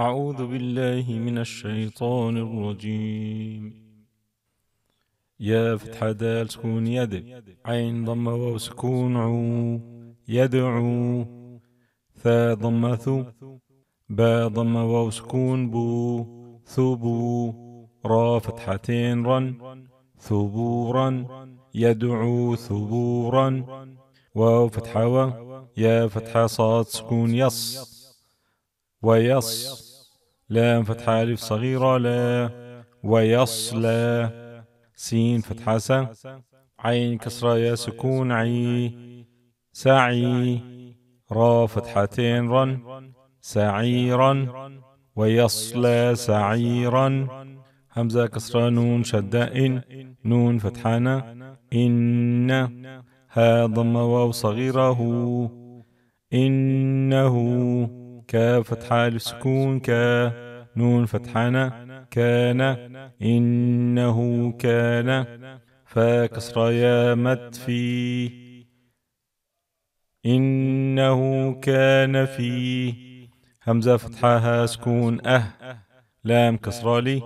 أعوذ بالله من الشيطان الرجيم يا فتح دال سكون يد عين ضم واو سكون عو يدعو ثا ضم ثو با ضم واو سكون بو ثبو را فتحتين رن ثبورا يدعو ثبورا واو فتحة و يا فتحة صاد سكون يص ويص لام فتحة ألف صغيرة لا ويصلى سين فتحة سا عين كسرة يا سكون عي سعي را فتحتين رن سعيرا ويصلى سعيرا همزة كسرة نون شداء إن نون فتحانا إن ها ضم واو صغيره إنه كاف فتحة للسكون ك نون فتحانا كان إنه كان فكسر يا مت في إنه كان في همزة فتحها سكون أه لام كسرى لي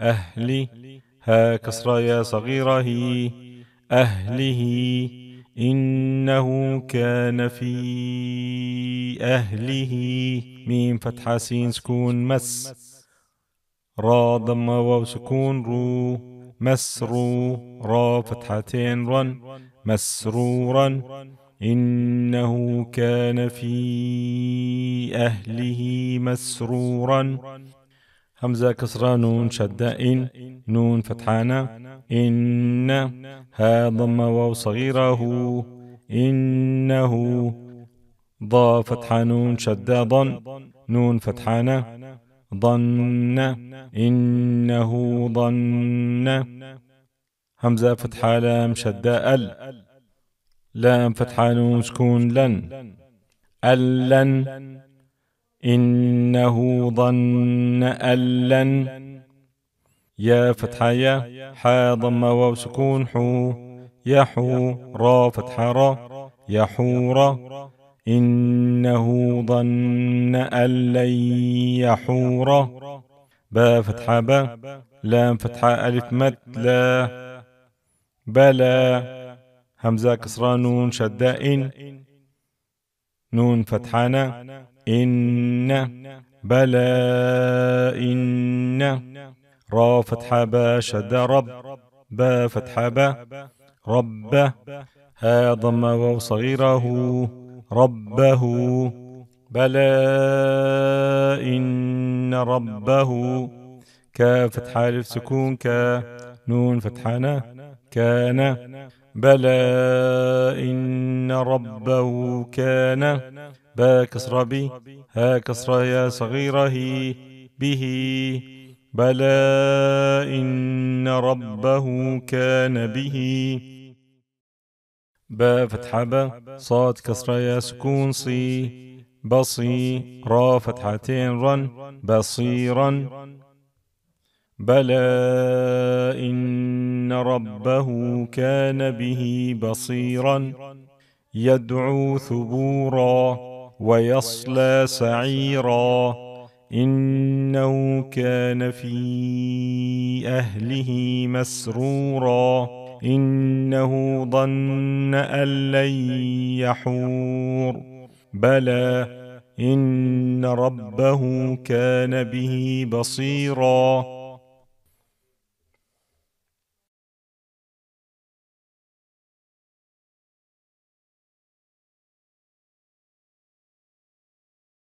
أهلي ها كسرى يا صغيرة هي أهله إنه كان في أهله ميم فتحة سين سكون مس را ضم واو سكون رو مسرو را فتحتين رن مسرورا إنه كان في أهله مسرورا همزة كسرة نون شدة إن نون فتحانة إن ها ضم واو صغيره إنه ض فتحة نون ضن نون فتحانة ظن إنه ظن همزة فتحة لام شدة ال لام فتحة نون سكون لن ألن إنه ظن ألن يا فتحة يا حا ضم واو سكون حو يحو را فتحة را را إنه ظن أن لن يحور با فتحة با لام فتحة ألف مت لا بلا همزة كسرى نون شداء نون فتحانا إن بلا إن را فتحة با شدة رب با فتحة با رب ها ضم واو صغيره ربه بلى إن ربه كاف فتح ألف سكون ك نون فتحانة كان بلى إن ربه كان با كسر بي ها كسر يا صغيره به بلى إن ربه كان به باء فتحة باء صاد كسرة يا سكون صي بصي را فتحتين رن بصيرا بلى إن ربه كان به بصيرا يدعو ثبورا ويصلى سعيرا إنه كان في أهله مسرورا إنه ظن أن لن يحور بلى إن ربه كان به بصيراً